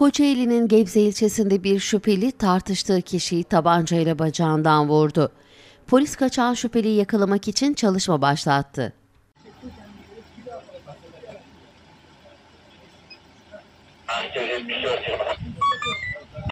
Kocaeli'nin Gebze ilçesinde bir şüpheli tartıştığı kişiyi tabancayla bacağından vurdu. Polis kaçan şüpheliyi yakalamak için çalışma başlattı.